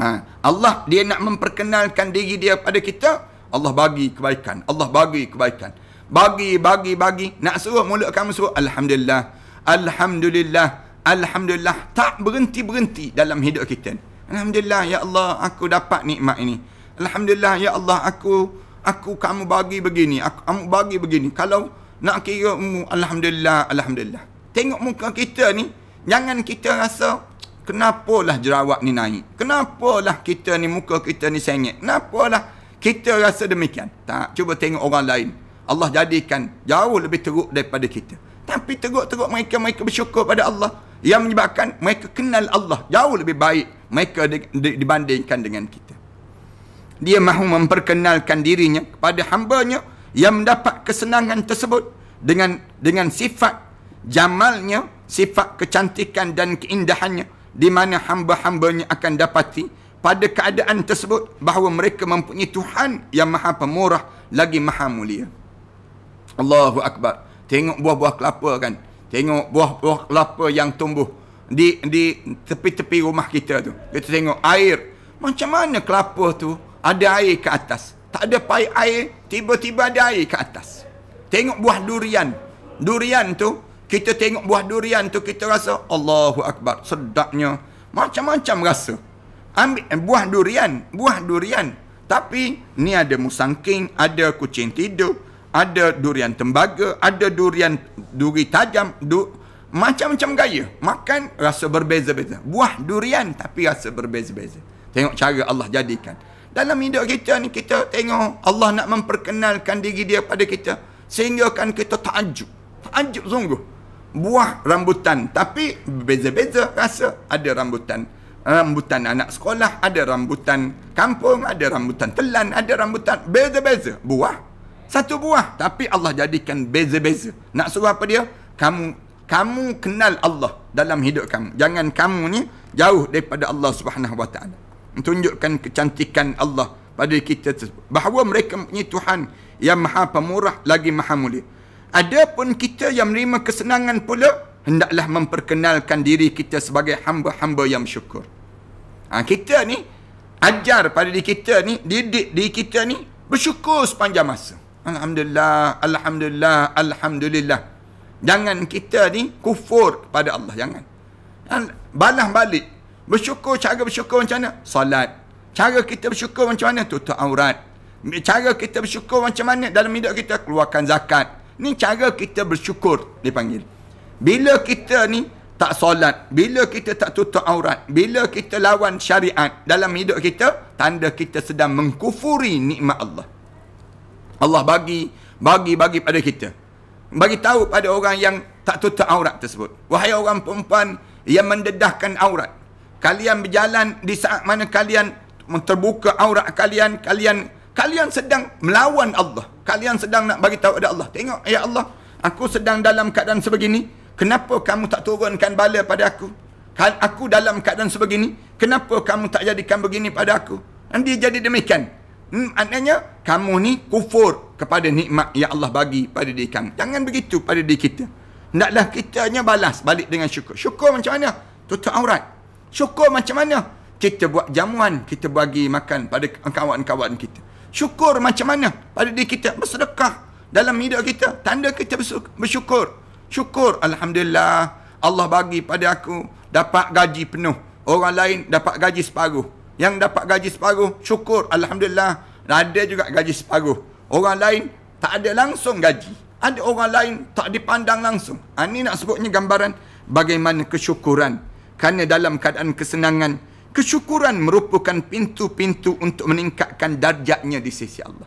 [SPEAKER 1] ha. Allah dia nak memperkenalkan diri dia kepada kita Allah bagi kebaikan Allah bagi kebaikan Bagi, bagi, bagi Nak suruh mulut kamu suruh Alhamdulillah Alhamdulillah Alhamdulillah Tak berhenti-berhenti dalam hidup kita Alhamdulillah Ya Allah aku dapat nikmat ini Alhamdulillah Ya Allah aku aku kamu bagi begini aku kamu bagi begini kalau nak kira mu alhamdulillah alhamdulillah tengok muka kita ni jangan kita rasa kenapa lah jerawat ni naik kenapa lah kita ni muka kita ni sengit kenapa lah kita rasa demikian tak cuba tengok orang lain Allah jadikan jauh lebih teruk daripada kita tapi teruk-teruk mereka mereka bersyukur pada Allah yang menyebabkan mereka kenal Allah jauh lebih baik mereka dibandingkan dengan kita dia mahu memperkenalkan dirinya kepada hambanya yang mendapat kesenangan tersebut dengan dengan sifat jamalnya, sifat kecantikan dan keindahannya di mana hamba-hambanya akan dapati pada keadaan tersebut bahawa mereka mempunyai Tuhan yang maha pemurah lagi maha mulia. Allahu Akbar. Tengok buah-buah kelapa kan. Tengok buah-buah kelapa yang tumbuh di di tepi-tepi rumah kita tu. Kita tengok air. Macam mana kelapa tu ada air ke atas. Tak ada pai air, tiba-tiba ada air ke atas. Tengok buah durian. Durian tu, kita tengok buah durian tu, kita rasa Allahu Akbar, sedapnya. Macam-macam rasa. Ambil eh, buah durian, buah durian. Tapi, ni ada musang king, ada kucing tidur, ada durian tembaga, ada durian duri tajam, du macam-macam gaya. Makan rasa berbeza-beza. Buah durian tapi rasa berbeza-beza. Tengok cara Allah jadikan. Dalam hidup kita ni kita tengok Allah nak memperkenalkan diri dia pada kita sehingga kan kita takjub. Takjub sungguh. Buah rambutan tapi beza-beza rasa. Ada rambutan rambutan anak sekolah, ada rambutan kampung, ada rambutan telan, ada rambutan beza-beza. Buah satu buah tapi Allah jadikan beza-beza. Nak suruh apa dia? Kamu kamu kenal Allah dalam hidup kamu. Jangan kamu ni jauh daripada Allah Subhanahu Wa Taala tunjukkan kecantikan Allah pada kita tersebut. Bahawa mereka punya Tuhan yang maha pemurah lagi maha mulia. Adapun kita yang menerima kesenangan pula, hendaklah memperkenalkan diri kita sebagai hamba-hamba yang syukur. Ha, kita ni, ajar pada diri kita ni, didik diri kita ni, bersyukur sepanjang masa. Alhamdulillah, Alhamdulillah, Alhamdulillah. Jangan kita ni kufur kepada Allah, jangan. Balas balik, Bersyukur cara bersyukur macam mana? Salat, Cara kita bersyukur macam mana? Tutup aurat. Cara kita bersyukur macam mana dalam hidup kita? Keluarkan zakat. Ni cara kita bersyukur dipanggil. Bila kita ni tak solat, bila kita tak tutup aurat, bila kita lawan syariat dalam hidup kita, tanda kita sedang mengkufuri nikmat Allah. Allah bagi bagi bagi pada kita. Bagi tahu pada orang yang tak tutup aurat tersebut. Wahai orang perempuan yang mendedahkan aurat, kalian berjalan di saat mana kalian terbuka aurat kalian kalian kalian sedang melawan Allah kalian sedang nak bagi tahu ada Allah tengok ya Allah aku sedang dalam keadaan sebegini kenapa kamu tak turunkan bala pada aku kan aku dalam keadaan sebegini kenapa kamu tak jadikan begini pada aku dan jadi demikian hmm, maknanya kamu ni kufur kepada nikmat yang Allah bagi pada diri kamu jangan begitu pada diri kita hendaklah kita hanya balas balik dengan syukur syukur macam mana tutup aurat Syukur macam mana? Kita buat jamuan, kita bagi makan pada kawan-kawan kita. Syukur macam mana? Pada diri kita bersedekah dalam hidup kita. Tanda kita bersyukur. Syukur. Alhamdulillah. Allah bagi pada aku dapat gaji penuh. Orang lain dapat gaji separuh. Yang dapat gaji separuh, syukur. Alhamdulillah. Ada juga gaji separuh. Orang lain tak ada langsung gaji. Ada orang lain tak dipandang langsung. Ini ha, nak sebutnya gambaran bagaimana kesyukuran. Kerana dalam keadaan kesenangan, kesyukuran merupakan pintu-pintu untuk meningkatkan darjatnya di sisi Allah.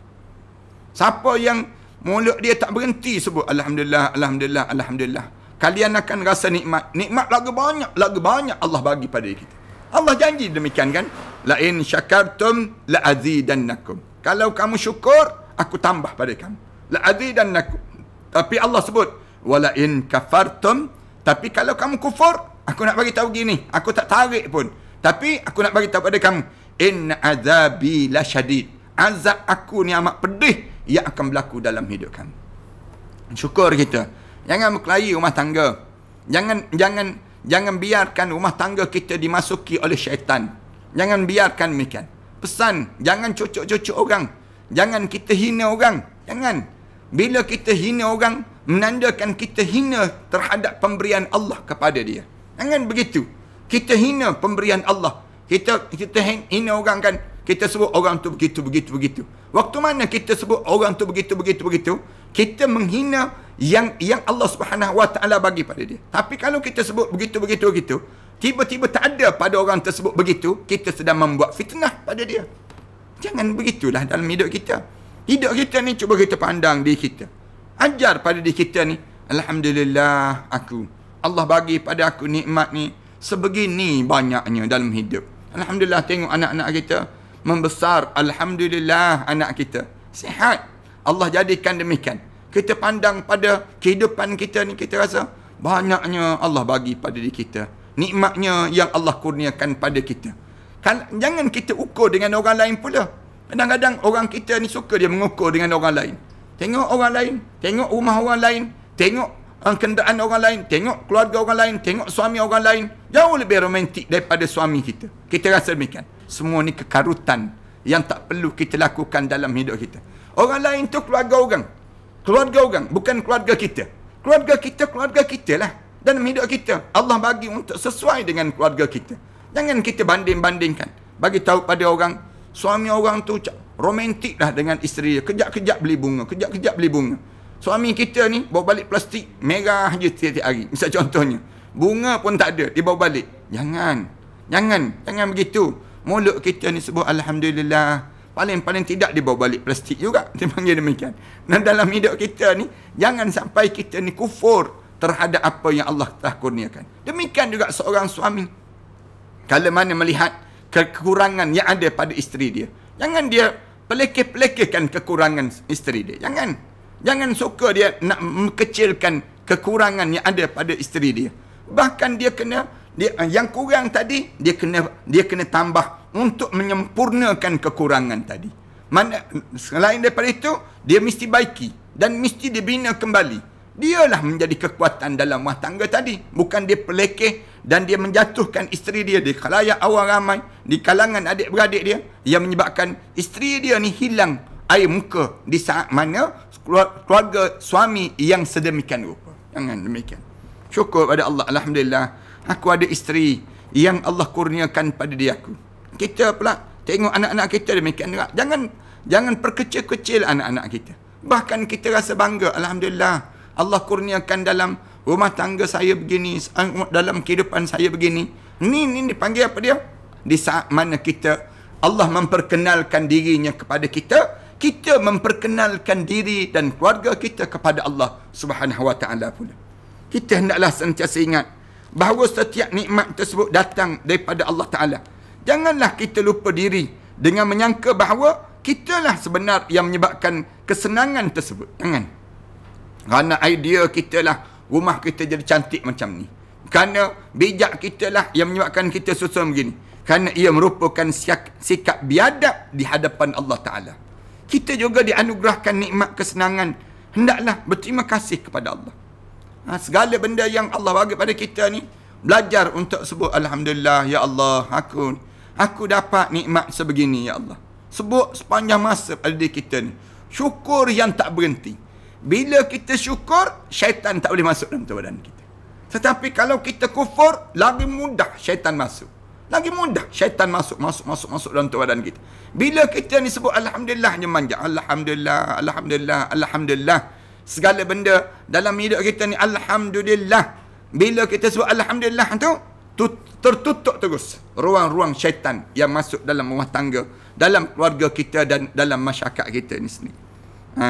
[SPEAKER 1] Siapa yang mulut dia tak berhenti sebut Alhamdulillah, Alhamdulillah, Alhamdulillah. Kalian akan rasa nikmat. Nikmat lagi banyak, lagi banyak Allah bagi pada kita. Allah janji demikian kan? La in syakartum la azidannakum. Kalau kamu syukur, aku tambah pada kamu. La azidannakum. Tapi Allah sebut wala in kafartum. Tapi kalau kamu kufur, Aku nak bagi tahu gini, aku tak tarik pun. Tapi aku nak bagi tahu pada kamu, in azabi lasyadid. Azab aku ni amat pedih yang akan berlaku dalam hidup kamu. Syukur kita. Jangan berkelahi rumah tangga. Jangan jangan jangan biarkan rumah tangga kita dimasuki oleh syaitan. Jangan biarkan demikian. Pesan, jangan cucuk-cucuk orang. Jangan kita hina orang. Jangan. Bila kita hina orang, menandakan kita hina terhadap pemberian Allah kepada dia. Jangan begitu. Kita hina pemberian Allah. Kita kita hina orang kan. Kita sebut orang tu begitu, begitu, begitu. Waktu mana kita sebut orang tu begitu, begitu, begitu? Kita menghina yang yang Allah Subhanahu Wa Taala bagi pada dia. Tapi kalau kita sebut begitu, begitu, begitu, tiba-tiba tak ada pada orang tersebut begitu, kita sedang membuat fitnah pada dia. Jangan begitulah dalam hidup kita. Hidup kita ni cuba kita pandang diri kita. Ajar pada diri kita ni. Alhamdulillah aku. Allah bagi pada aku nikmat ni sebegini banyaknya dalam hidup. Alhamdulillah tengok anak-anak kita membesar. Alhamdulillah anak kita sihat. Allah jadikan demikian. Kita pandang pada kehidupan kita ni kita rasa banyaknya Allah bagi pada diri kita. Nikmatnya yang Allah kurniakan pada kita. Kan, jangan kita ukur dengan orang lain pula. Kadang-kadang orang kita ni suka dia mengukur dengan orang lain. Tengok orang lain, tengok rumah orang lain, tengok kendaan orang lain, tengok keluarga orang lain, tengok suami orang lain, jauh lebih romantik daripada suami kita. Kita rasa demikian. Semua ni kekarutan yang tak perlu kita lakukan dalam hidup kita. Orang lain tu keluarga orang. Keluarga orang, bukan keluarga kita. Keluarga kita, keluarga kita lah. dan hidup kita, Allah bagi untuk sesuai dengan keluarga kita. Jangan kita banding-bandingkan. Bagi tahu pada orang, suami orang tu romantik lah dengan isteri dia. Kejap-kejap beli bunga, kejap-kejap beli bunga. Suami kita ni bawa balik plastik merah je tiap-tiap hari. Misal contohnya. Bunga pun tak ada. Dia bawa balik. Jangan. Jangan. Jangan begitu. Mulut kita ni sebut Alhamdulillah. Paling-paling tidak dia bawa balik plastik juga. Dia panggil demikian. Dan dalam hidup kita ni. Jangan sampai kita ni kufur. Terhadap apa yang Allah telah kurniakan. Demikian juga seorang suami. Kalau mana melihat kekurangan yang ada pada isteri dia. Jangan dia pelekeh-pelekehkan kekurangan isteri dia. Jangan. Jangan suka dia nak mengecilkan kekurangan yang ada pada isteri dia. Bahkan dia kena dia eh, yang kurang tadi dia kena dia kena tambah untuk menyempurnakan kekurangan tadi. Mana selain daripada itu dia mesti baiki dan mesti dibina kembali. Dialah menjadi kekuatan dalam rumah tangga tadi, bukan dia pelekeh dan dia menjatuhkan isteri dia di khalayak awal ramai, di kalangan adik-beradik dia yang menyebabkan isteri dia ni hilang air muka di saat mana keluarga suami yang sedemikian rupa. Jangan demikian. Syukur pada Allah. Alhamdulillah. Aku ada isteri yang Allah kurniakan pada dia aku. Kita pula tengok anak-anak kita demikian. Jangan jangan perkecil-kecil anak-anak kita. Bahkan kita rasa bangga. Alhamdulillah. Allah kurniakan dalam rumah tangga saya begini. Dalam kehidupan saya begini. Ni ni dipanggil apa dia? Di saat mana kita Allah memperkenalkan dirinya kepada kita kita memperkenalkan diri dan keluarga kita kepada Allah Subhanahu wa taala pula. Kita hendaklah sentiasa ingat bahawa setiap nikmat tersebut datang daripada Allah taala. Janganlah kita lupa diri dengan menyangka bahawa kitalah sebenar yang menyebabkan kesenangan tersebut. Jangan. Kerana idea kita lah rumah kita jadi cantik macam ni. Kerana bijak kita lah yang menyebabkan kita susun begini. Kerana ia merupakan sikap biadab di hadapan Allah Ta'ala kita juga dianugerahkan nikmat kesenangan hendaklah berterima kasih kepada Allah ha, segala benda yang Allah bagi pada kita ni belajar untuk sebut Alhamdulillah Ya Allah aku aku dapat nikmat sebegini Ya Allah sebut sepanjang masa pada diri kita ni syukur yang tak berhenti bila kita syukur syaitan tak boleh masuk dalam badan kita tetapi kalau kita kufur lagi mudah syaitan masuk lagi mudah syaitan masuk masuk masuk masuk dalam tubuh badan kita. Bila kita ni sebut alhamdulillah je manja. Alhamdulillah, alhamdulillah, alhamdulillah. Segala benda dalam hidup kita ni alhamdulillah. Bila kita sebut alhamdulillah tu, tu tertutup terus ruang-ruang syaitan yang masuk dalam rumah tangga, dalam keluarga kita dan dalam masyarakat kita ni sendiri. Ha.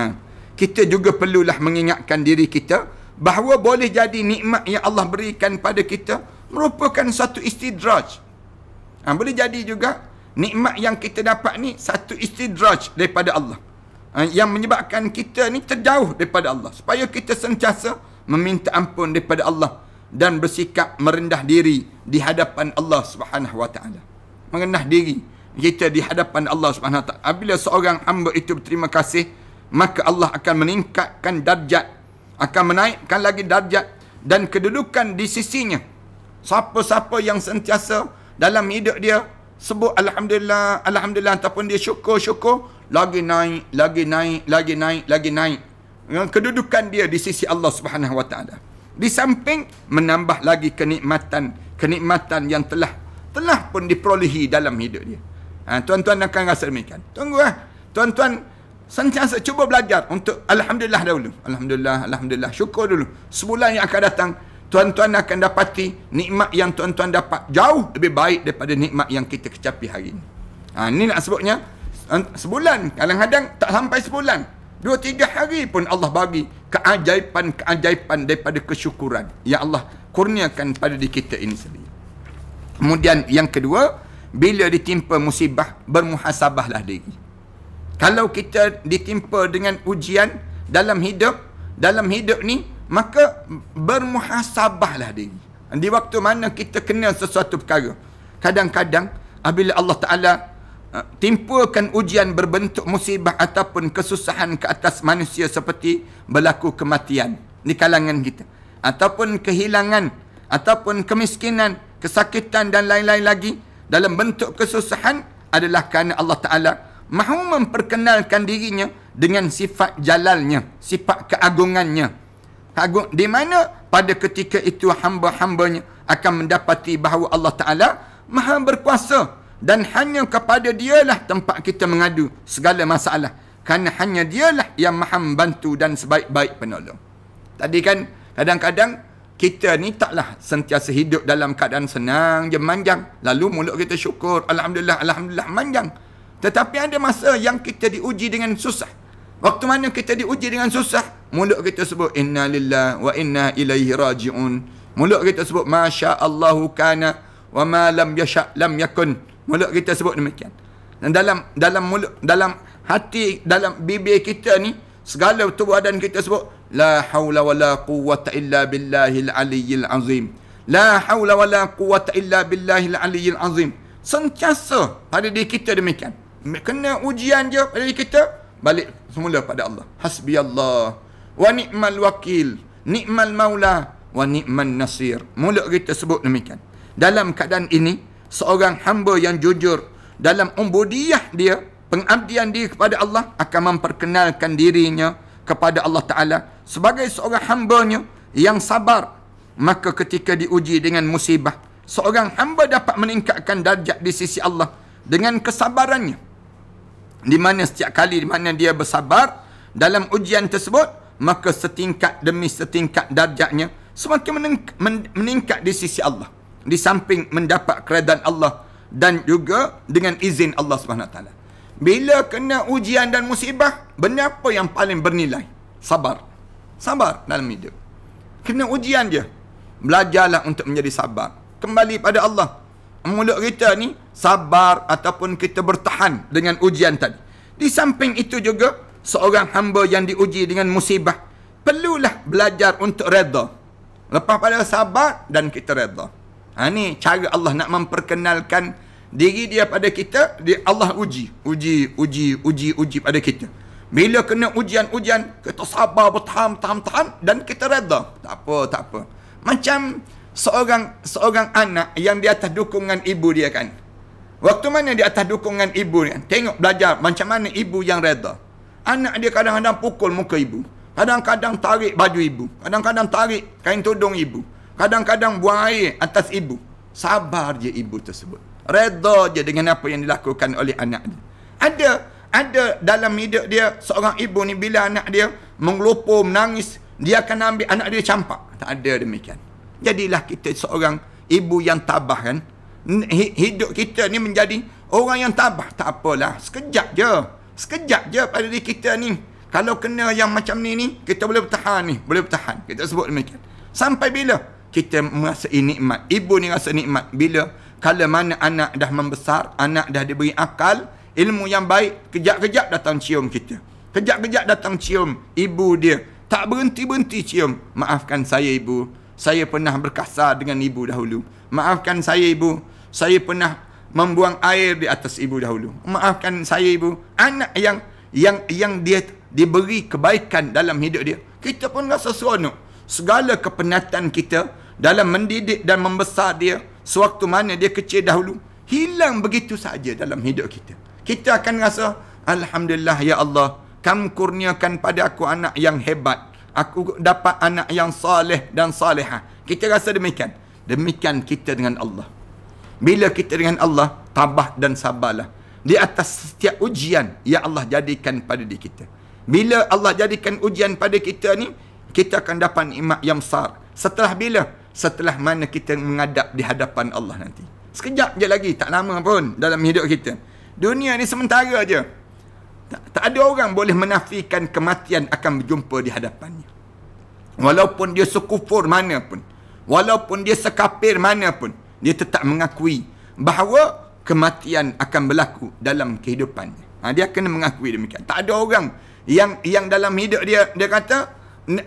[SPEAKER 1] Kita juga perlulah mengingatkan diri kita bahawa boleh jadi nikmat yang Allah berikan pada kita merupakan satu istidraj Ha, boleh jadi juga nikmat yang kita dapat ni satu istidraj daripada Allah. Ha, yang menyebabkan kita ni terjauh daripada Allah. Supaya kita sentiasa meminta ampun daripada Allah. Dan bersikap merendah diri di hadapan Allah SWT. Merendah diri kita di hadapan Allah SWT. Ah, bila seorang hamba itu berterima kasih, maka Allah akan meningkatkan darjat. Akan menaikkan lagi darjat dan kedudukan di sisinya. Siapa-siapa yang sentiasa dalam hidup dia sebut alhamdulillah alhamdulillah ataupun dia syukur-syukur lagi naik lagi naik lagi naik lagi naik dengan kedudukan dia di sisi Allah Subhanahu wa di samping menambah lagi kenikmatan kenikmatan yang telah telah pun diperolehi dalam hidup dia ha, tuan-tuan akan rasa demikian tunggu lah tuan-tuan sentiasa cuba belajar untuk alhamdulillah dahulu alhamdulillah alhamdulillah syukur dulu sebulan yang akan datang tuan-tuan akan dapati nikmat yang tuan-tuan dapat jauh lebih baik daripada nikmat yang kita kecapi hari ini. Ha, ini nak sebutnya eh, sebulan. Kadang-kadang tak sampai sebulan. Dua tiga hari pun Allah bagi keajaiban-keajaiban daripada kesyukuran yang Allah kurniakan pada diri kita ini sendiri. Kemudian yang kedua, bila ditimpa musibah, bermuhasabahlah diri. Kalau kita ditimpa dengan ujian dalam hidup, dalam hidup ni maka bermuhasabahlah diri di waktu mana kita kena sesuatu perkara kadang-kadang apabila Allah Taala uh, timpulkan ujian berbentuk musibah ataupun kesusahan ke atas manusia seperti berlaku kematian di kalangan kita ataupun kehilangan ataupun kemiskinan kesakitan dan lain-lain lagi dalam bentuk kesusahan adalah kerana Allah Taala mahu memperkenalkan dirinya dengan sifat jalalnya sifat keagungannya agung di mana pada ketika itu hamba-hambanya akan mendapati bahawa Allah Taala Maha berkuasa dan hanya kepada dialah tempat kita mengadu segala masalah kerana hanya dialah yang maha membantu dan sebaik-baik penolong tadi kan kadang-kadang kita ni taklah sentiasa hidup dalam keadaan senang je manjang lalu mulut kita syukur alhamdulillah alhamdulillah manjang tetapi ada masa yang kita diuji dengan susah waktu mana kita diuji dengan susah mulut kita sebut inna lillah wa inna ilaihi raji'un mulut kita sebut masya-Allahu kana wa ma lam yasha lam yakun mulut kita sebut demikian dan dalam dalam mulut dalam hati dalam bibir kita ni segala tubuh badan kita sebut la haula wala quwwata illa billahil aliyyil azim la haula wala quwwata illa billahil aliyyil azim sentiasa pada diri kita demikian kena ujian je pada diri kita balik semula pada Allah hasbi Allah wa ni'mal wakil ni'mal maula wa ni'man nasir mula kita sebut demikian dalam keadaan ini seorang hamba yang jujur dalam umbudiah dia pengabdian dia kepada Allah akan memperkenalkan dirinya kepada Allah Ta'ala sebagai seorang hambanya yang sabar maka ketika diuji dengan musibah seorang hamba dapat meningkatkan darjat di sisi Allah dengan kesabarannya di mana setiap kali di mana dia bersabar dalam ujian tersebut maka setingkat demi setingkat darjatnya semakin meningkat di sisi Allah di samping mendapat keredaan Allah dan juga dengan izin Allah Swt. bila kena ujian dan musibah benda apa yang paling bernilai sabar sabar dalam hidup kena ujian dia belajarlah untuk menjadi sabar kembali pada Allah mulut kita ni sabar ataupun kita bertahan dengan ujian tadi di samping itu juga seorang hamba yang diuji dengan musibah perlulah belajar untuk redha lepas pada sabar dan kita redha ha ni cara Allah nak memperkenalkan diri dia pada kita dia Allah uji uji uji uji uji pada kita bila kena ujian-ujian kita sabar bertahan tahan tahan dan kita redha tak apa tak apa macam seorang seorang anak yang di atas dukungan ibu dia kan Waktu mana di atas dukungan ibu ni? Tengok belajar macam mana ibu yang redha. Anak dia kadang-kadang pukul muka ibu. Kadang-kadang tarik baju ibu. Kadang-kadang tarik kain tudung ibu. Kadang-kadang buang air atas ibu. Sabar je ibu tersebut. reda je dengan apa yang dilakukan oleh anak dia. Ada ada dalam hidup dia seorang ibu ni bila anak dia menggelupur, menangis. Dia akan ambil anak dia campak. Tak ada demikian. Jadilah kita seorang ibu yang tabah kan. Hidup kita ni menjadi orang yang tabah. Tak apalah. Sekejap je. Sekejap je pada diri kita ni Kalau kena yang macam ni ni Kita boleh bertahan ni Boleh bertahan Kita sebut demikian Sampai bila Kita merasai nikmat Ibu ni rasa nikmat Bila Kala mana anak dah membesar Anak dah diberi akal Ilmu yang baik Kejap-kejap datang cium kita Kejap-kejap datang cium Ibu dia Tak berhenti-berhenti cium Maafkan saya ibu Saya pernah berkasar dengan ibu dahulu Maafkan saya ibu Saya pernah membuang air di atas ibu dahulu. Maafkan saya ibu, anak yang yang yang dia diberi kebaikan dalam hidup dia. Kita pun rasa seronok. Segala kepenatan kita dalam mendidik dan membesar dia sewaktu mana dia kecil dahulu hilang begitu saja dalam hidup kita. Kita akan rasa alhamdulillah ya Allah, kamu kurniakan pada aku anak yang hebat. Aku dapat anak yang saleh dan salehah. Kita rasa demikian. Demikian kita dengan Allah. Bila kita dengan Allah, tabah dan sabarlah. Di atas setiap ujian yang Allah jadikan pada diri kita. Bila Allah jadikan ujian pada kita ni, kita akan dapat nikmat yang besar. Setelah bila? Setelah mana kita mengadap di hadapan Allah nanti. Sekejap je lagi, tak lama pun dalam hidup kita. Dunia ni sementara je. Tak, tak ada orang boleh menafikan kematian akan berjumpa di hadapannya. Walaupun dia sekufur mana pun. Walaupun dia sekapir mana pun dia tetap mengakui bahawa kematian akan berlaku dalam kehidupannya. Ha, dia kena mengakui demikian. Tak ada orang yang yang dalam hidup dia dia kata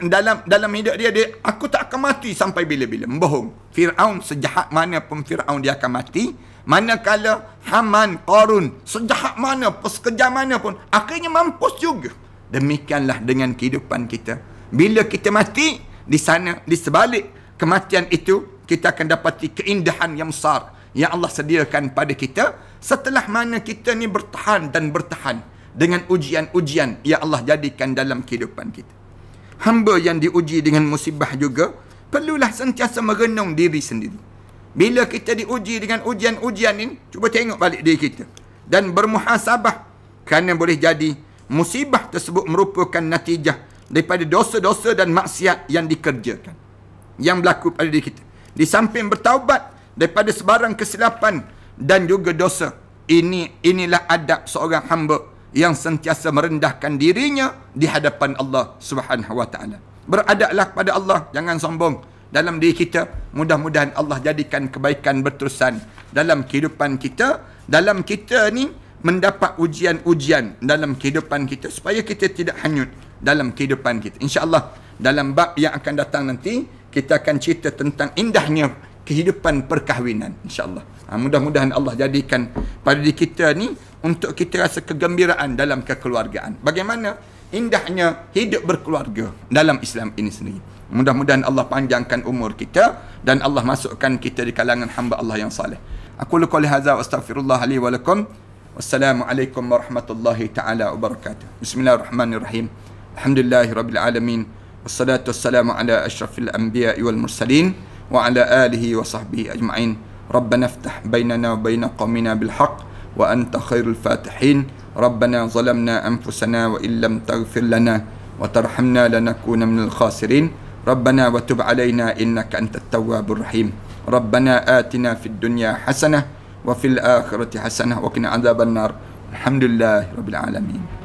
[SPEAKER 1] dalam dalam hidup dia dia aku tak akan mati sampai bila-bila. Membohong. Firaun sejahat mana pun Firaun dia akan mati. Manakala Haman, Qarun sejahat mana pun sekejap mana pun akhirnya mampus juga. Demikianlah dengan kehidupan kita. Bila kita mati di sana di sebalik kematian itu kita akan dapati keindahan yang besar yang Allah sediakan pada kita setelah mana kita ni bertahan dan bertahan dengan ujian-ujian yang Allah jadikan dalam kehidupan kita. Hamba yang diuji dengan musibah juga perlulah sentiasa merenung diri sendiri. Bila kita diuji dengan ujian-ujian ini, cuba tengok balik diri kita dan bermuhasabah kerana boleh jadi musibah tersebut merupakan natijah daripada dosa-dosa dan maksiat yang dikerjakan yang berlaku pada diri kita di samping bertaubat daripada sebarang kesilapan dan juga dosa ini inilah adab seorang hamba yang sentiasa merendahkan dirinya di hadapan Allah Subhanahu wa taala beradablah pada Allah jangan sombong dalam diri kita mudah-mudahan Allah jadikan kebaikan berterusan dalam kehidupan kita dalam kita ni mendapat ujian-ujian dalam kehidupan kita supaya kita tidak hanyut dalam kehidupan kita insyaallah dalam bab yang akan datang nanti kita akan cerita tentang indahnya kehidupan perkahwinan insyaallah. Ha, mudah-mudahan Allah jadikan pada diri kita ni untuk kita rasa kegembiraan dalam kekeluargaan. Bagaimana indahnya hidup berkeluarga dalam Islam ini sendiri. Mudah-mudahan Allah panjangkan umur kita dan Allah masukkan kita di kalangan hamba Allah yang saleh. Aku lu qali hadza wa astaghfirullah li wa lakum. Wassalamualaikum warahmatullahi taala wabarakatuh. Bismillahirrahmanirrahim. Alhamdulillahirabbil alamin. والصلاة والسلام على أشرف الأنبياء والمرسلين وعلى آله وصحبه أجمعين ربنا افتح بيننا وبين قومنا بالحق وأنت خير الفاتحين ربنا ظلمنا أنفسنا وإن لم تغفر لنا وترحمنا لنكون من الخاسرين ربنا وتب علينا إنك أنت التواب الرحيم ربنا آتنا في الدنيا حسنة وفي الآخرة حسنة وقنا عذاب النار الحمد لله رب العالمين